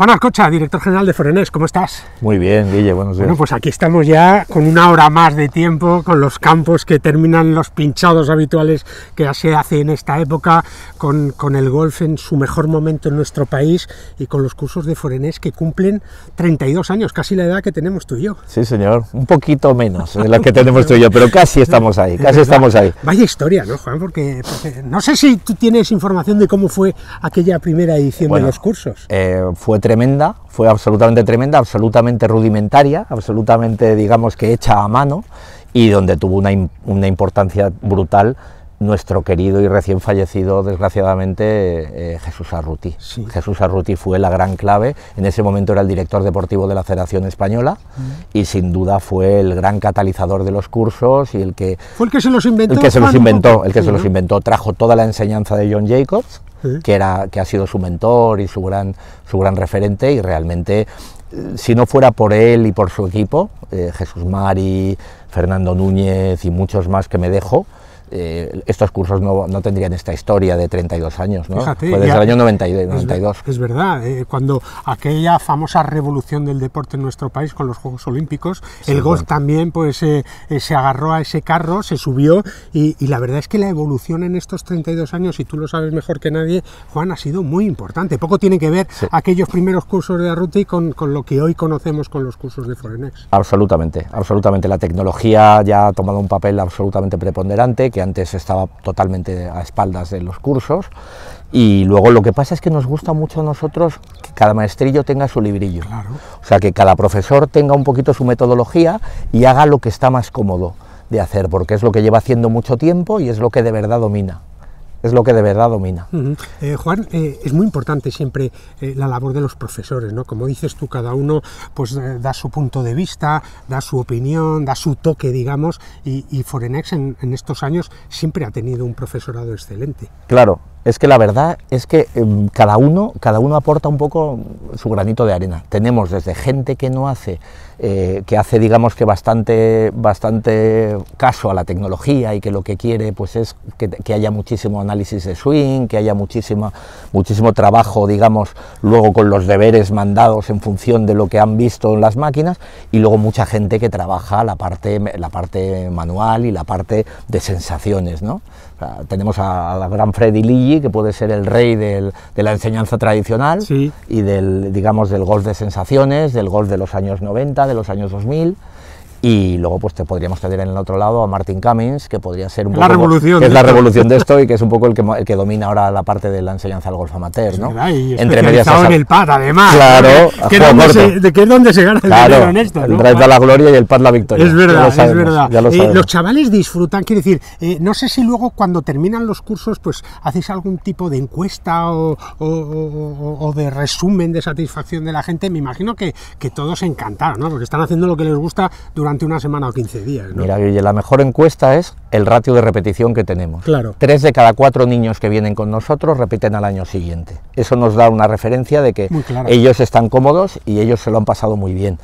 Juan Arcocha, director general de Forenés, ¿cómo estás? Muy bien, Guille, buenos días. Bueno, pues aquí estamos ya con una hora más de tiempo, con los campos que terminan los pinchados habituales que se hace en esta época, con, con el golf en su mejor momento en nuestro país y con los cursos de Forenés que cumplen 32 años, casi la edad que tenemos tú y yo. Sí, señor, un poquito menos de la que tenemos tú y yo, pero casi estamos ahí, casi estamos ahí. Vaya historia, ¿no, Juan? Porque no sé si tú tienes información de cómo fue aquella primera edición de los cursos. Eh, fue tremenda, fue absolutamente tremenda, absolutamente rudimentaria, absolutamente, digamos, que hecha a mano y donde tuvo una, importancia brutal nuestro querido y recién fallecido, desgraciadamente, eh, Jesús Arruti. Jesús Arruti fue la gran clave, en ese momento era el director deportivo de la Federación Española mm. y sin duda fue el gran catalizador de los cursos y el que... Fue el que se los inventó. El que se los inventó, el que se los inventó, trajo toda la enseñanza de John Jacobs que, era, que ha sido su mentor y su gran, referente y realmente eh, si no fuera por él y por su equipo, eh, Jesús Mari, Fernando Núñez y muchos más que me dejo, eh, estos cursos no, tendrían esta historia de 32 años, ¿no? desde el año 92. Es, verdad, eh, cuando aquella famosa revolución del deporte en nuestro país con los Juegos Olímpicos, el golf también pues eh, se agarró a ese carro, se subió y, la verdad es que la evolución en estos 32 años, y tú lo sabes mejor que nadie, Juan, ha sido muy importante. Poco tiene que ver aquellos primeros cursos de Arruti con, con lo que hoy conocemos con los cursos de Forenex. Absolutamente, absolutamente. La tecnología ya ha tomado un papel absolutamente preponderante que antes estaba totalmente a espaldas de los cursos. Y luego lo que pasa es que nos gusta mucho a nosotros que cada maestrillo tenga su librillo. O sea, que cada profesor tenga un poquito su metodología y haga lo que está más cómodo de hacer, porque es lo que lleva haciendo mucho tiempo y es lo que de verdad domina es lo que de verdad domina. Eh, Juan, eh, es muy importante siempre eh, la labor de los profesores, ¿no? Como dices tú, cada uno pues da su punto de vista, da su opinión, da su toque, digamos, y, y Forenex en, estos años siempre ha tenido un profesorado excelente. Claro, es que la verdad es que eh, cada, uno, cada uno aporta un poco su granito de arena. Tenemos desde gente que no hace, eh, que hace digamos que bastante, bastante caso a la tecnología y que lo que quiere pues es que, haya muchísimo análisis de swing, que haya muchísimo trabajo digamos luego con los deberes mandados en función de lo que han visto en las máquinas y luego mucha gente que trabaja la parte, la parte manual y la parte de sensaciones. ¿no? tenemos a, la gran Freddy Lee que puede ser el rey de la enseñanza tradicional y del, del golf de sensaciones, del golf de los años 90, de los años 2000. Y luego pues te podríamos tener en el otro lado a Martin Cummings, que podría ser un poco, revolución. la revolución de esto y que es un poco el que, el que domina ahora la parte de la enseñanza al golf amateur, ¿no? y Entre medias en el pad, además. Claro, ¿De qué es donde se gana el en esto? El da la gloria y el pad la victoria. Es verdad, es verdad. Eh, los chavales disfrutan, quiero decir, eh, no sé si luego cuando terminan los cursos pues hacéis algún tipo de encuesta o, de resumen de satisfacción de la gente. Me imagino que, que todos encantaron, ¿no? Porque están haciendo lo que les gusta durante durante una semana o 15 días. ¿no? Mira, y la mejor encuesta es el ratio de repetición que tenemos. Claro. Tres de cada cuatro niños que vienen con nosotros repiten al año siguiente. Eso nos da una referencia de que ellos están cómodos y ellos se lo han pasado muy bien.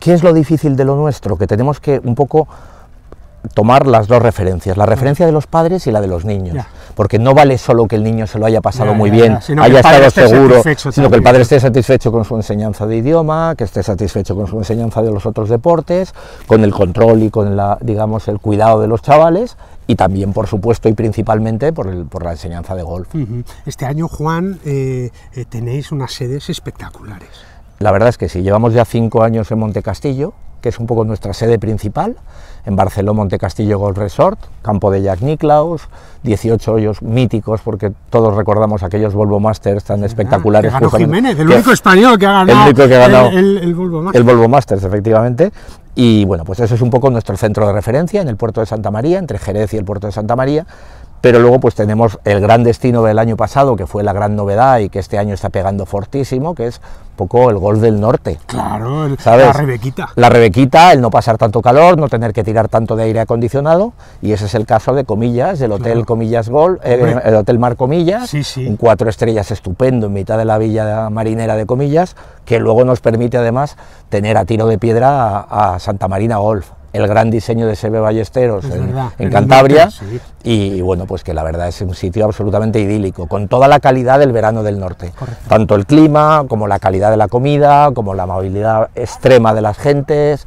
¿Qué es lo difícil de lo nuestro? Que tenemos que un poco tomar las dos referencias, la referencia de los padres y la de los niños, porque no vale solo que el niño se lo haya pasado muy bien, haya estado seguro, sino que el padre esté satisfecho con su enseñanza de idioma, que esté satisfecho con su enseñanza de los otros deportes, con el control y con la, digamos, el cuidado de los chavales y también, por supuesto, y principalmente por, el, por la enseñanza de golf. Este año, Juan, eh, eh, tenéis unas sedes espectaculares. La verdad es que sí, llevamos ya cinco años en Monte Montecastillo, que es un poco nuestra sede principal, en Barceló Monte Castillo Golf Resort, campo de Jack Nicklaus, 18 hoyos míticos, porque todos recordamos aquellos Volvo Masters tan espectaculares. Jiménez, el único español que ha ganado, el, Volvo Masters. el Volvo Masters, efectivamente. Y bueno, pues eso es un poco nuestro centro de referencia en el puerto de Santa María, entre Jerez y el puerto de Santa María, pero luego pues tenemos el gran destino del año pasado, que fue la gran novedad y que este año está pegando fortísimo, que es un poco el golf del norte. Claro, la rebequita. La rebequita, el no pasar tanto calor, no tener que tirar tanto de aire acondicionado, y ese es el caso de Comillas, del Hotel Comillas Golf, eh, el Hotel Mar Comillas, un cuatro estrellas estupendo en mitad de la villa marinera de Comillas, que luego nos permite además tener a tiro de piedra a Santa Marina Golf el gran diseño de Sebe Ballesteros en, Cantabria y, bueno, pues que la verdad es un sitio absolutamente idílico, con toda la calidad del verano del norte, tanto el clima como la calidad de la comida, como la amabilidad extrema de las gentes,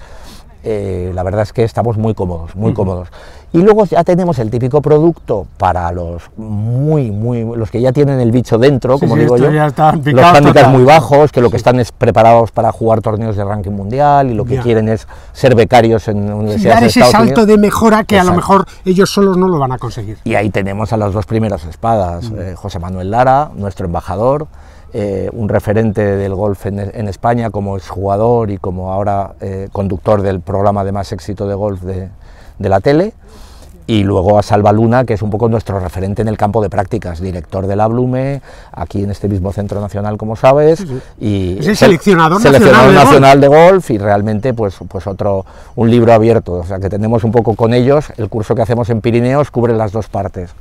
eh, la verdad es que estamos muy cómodos, muy cómodos. Y luego ya tenemos el típico producto para los muy, muy, los que ya tienen el bicho dentro, como digo yo, los muy bajos, que lo que están es preparados para jugar torneos de ranking mundial y lo que quieren es ser becarios en universidades. Dar ese salto de mejora que a lo mejor ellos solos no lo van a conseguir. Y ahí tenemos a las dos primeras espadas, eh, José Manuel Lara, nuestro embajador, eh, un referente del golf en, España como exjugador y como ahora eh, conductor del programa de más éxito de golf de, la tele y luego a Salva Luna, que es un poco nuestro referente en el campo de prácticas, director de la Blume, aquí en este mismo centro nacional, como sabes, y seleccionador, nacional, de, golf. y realmente pues, pues otro un libro abierto, o sea que tenemos un poco con ellos, el curso que hacemos en Pirineos cubre las dos partes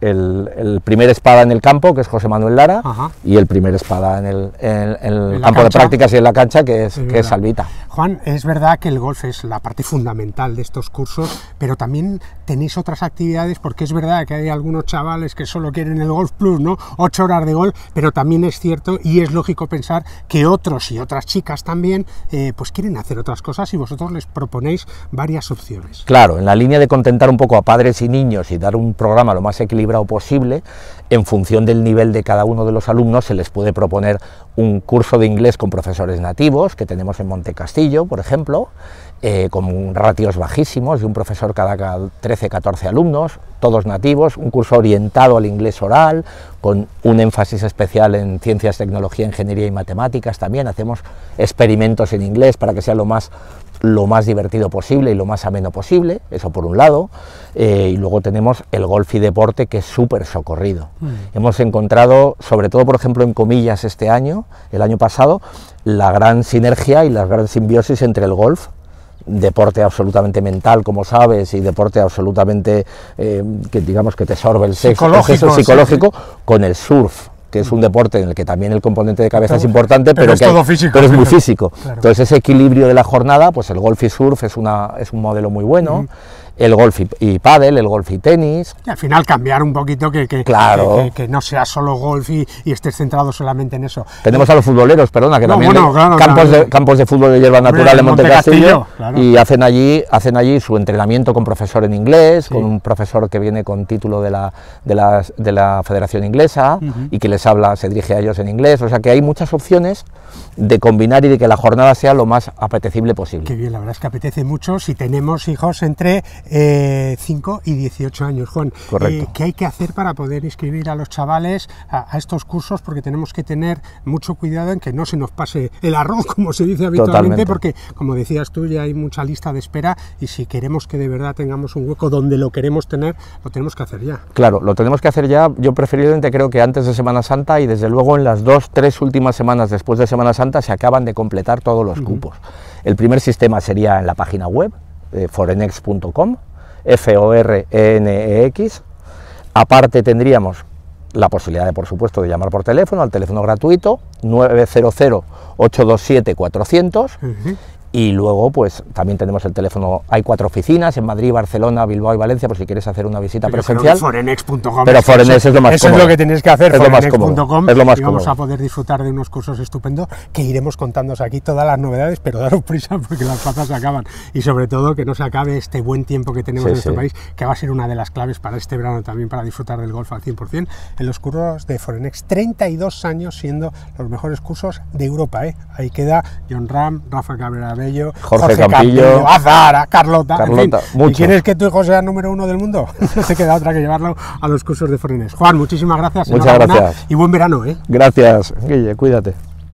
el, primer espada en el campo, que es José Manuel Lara, y el primer espada en el, campo de prácticas y en la cancha, que es, que es Salvita. Juan, es verdad que el golf es la parte fundamental de estos cursos, pero también tenéis otras actividades, porque es verdad que hay algunos chavales que solo quieren el Golf Plus, ¿no? Ocho horas de golf, pero también es cierto y es lógico pensar que otros y otras chicas también, eh, pues quieren hacer otras cosas y vosotros les proponéis varias opciones. Claro, en la línea de contentar un poco a padres y niños y dar un programa lo más equilibrado, o posible. En función del nivel de cada uno de los alumnos se les puede proponer un curso de inglés con profesores nativos, que tenemos en Montecastillo, por ejemplo, eh, con ratios bajísimos, de un profesor cada 13-14 alumnos, todos nativos, un curso orientado al inglés oral, con un énfasis especial en ciencias, tecnología, ingeniería y matemáticas también, hacemos experimentos en inglés para que sea lo más lo más divertido posible y lo más ameno posible, eso por un lado, eh, y luego tenemos el golf y deporte que es súper socorrido. Hemos encontrado, sobre todo por ejemplo en comillas este año, el año pasado, la gran sinergia y la gran simbiosis entre el golf deporte absolutamente mental, como sabes, y deporte absolutamente eh, que digamos que te sorbe el sexo, psicológico, psicológico con el surf que es un deporte en el que también el componente de cabeza es importante, pero, es, que es, muy físico. Entonces ese equilibrio de la jornada, pues el golf y surf es, una, es un modelo muy bueno el golf y, pádel, el golf y tenis. Y al final cambiar un poquito que, que no sea solo golf y, y, estés centrado solamente en eso. Tenemos a los futboleros, perdona, que también campos, De, campos de fútbol de hierba natural en Monte, y hacen allí, hacen allí su entrenamiento con profesor en inglés, con un profesor que viene con título de la, de la, Federación Inglesa y que les habla, se dirige a ellos en inglés, o sea que hay muchas opciones de combinar y de que la jornada sea lo más apetecible posible. Qué bien, la verdad es que apetece mucho si tenemos hijos entre 5 eh, y 18 años, Juan. Correcto. Eh, ¿Qué hay que hacer para poder inscribir a los chavales a, estos cursos? Porque tenemos que tener mucho cuidado en que no se nos pase el arroz, como se dice habitualmente, porque, como decías tú, ya hay mucha lista de espera y si queremos que de verdad tengamos un hueco donde lo queremos tener, lo tenemos que hacer ya. Claro, lo tenemos que hacer ya. Yo preferiblemente creo que antes de Semana Santa y desde luego en las dos, tres últimas semanas después de Semana Santa se acaban de completar todos los cupos. El primer sistema sería en la página web, forenex.com, eh, F-O-R-E-N-E-X. E e Aparte tendríamos la posibilidad, de, por supuesto, de llamar por teléfono al teléfono gratuito 900-827-400 y luego, pues también tenemos el teléfono. Hay cuatro oficinas en Madrid, Barcelona, Bilbao y Valencia, por si quieres hacer una visita pero presencial. Forenex.com. Pero es lo más Eso es lo que tenéis que hacer. Es y vamos a poder disfrutar de unos cursos estupendos que iremos contándos aquí todas las novedades, pero daros prisa porque las plazas se acaban. Y sobre todo que no se acabe este buen tiempo que tenemos en este país, que va a ser una de las claves para este verano también para disfrutar del golf al 100% en los cursos de Forenex. 32 años siendo los mejores cursos de Europa. ¿eh? Ahí queda John Ram, Rafa Cabrera ello, Jorge, Campillo, Azara, Carlota. quieres que tu hijo sea el número uno del mundo? No se queda otra que llevarlo a los cursos de Fornés. Juan, muchísimas gracias. Muchas gracias. Y buen verano, ¿eh? Gracias, Guille, cuídate.